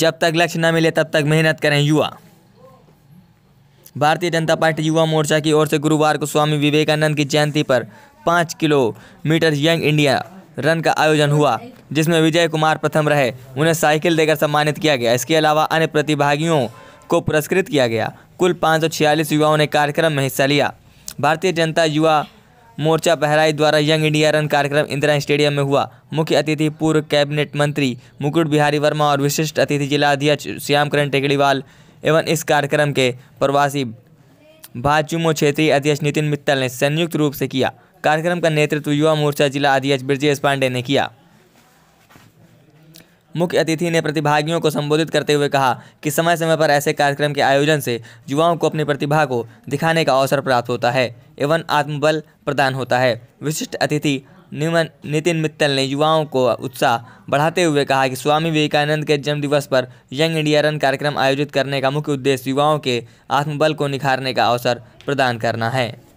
जब तक लक्ष्य न मिले तब तक मेहनत करें युवा भारतीय जनता पार्टी युवा मोर्चा की ओर से गुरुवार को स्वामी विवेकानंद की जयंती पर पाँच किलोमीटर यंग इंडिया रन का आयोजन हुआ जिसमें विजय कुमार प्रथम रहे उन्हें साइकिल देकर सम्मानित किया गया इसके अलावा अन्य प्रतिभागियों को पुरस्कृत किया गया कुल पाँच युवाओं ने कार्यक्रम में हिस्सा लिया भारतीय जनता युवा मोर्चा पहराई द्वारा यंग इंडिया रन कार्यक्रम इंदिरा स्टेडियम में हुआ मुख्य अतिथि पूर्व कैबिनेट मंत्री मुकुट बिहारी वर्मा और विशिष्ट अतिथि जिला अध्यक्ष श्यामकरण टेकड़ीवाल एवं इस कार्यक्रम के प्रवासी भाजुमो क्षेत्रीय अध्यक्ष नितिन मित्तल ने संयुक्त रूप से किया कार्यक्रम का नेतृत्व युवा मोर्चा जिला अध्यक्ष ब्रजेश पांडे ने किया मुख्य अतिथि ने प्रतिभागियों को संबोधित करते हुए कहा कि समय समय पर ऐसे कार्यक्रम के आयोजन से युवाओं को अपनी प्रतिभा को दिखाने का अवसर प्राप्त होता है एवं आत्मबल प्रदान होता है विशिष्ट अतिथि नितिन मित्तल ने युवाओं को उत्साह बढ़ाते हुए कहा कि स्वामी विवेकानंद के जन्मदिवस पर यंग इंडिया रन कार्यक्रम आयोजित करने का मुख्य उद्देश्य युवाओं के आत्मबल को निखारने का अवसर प्रदान करना है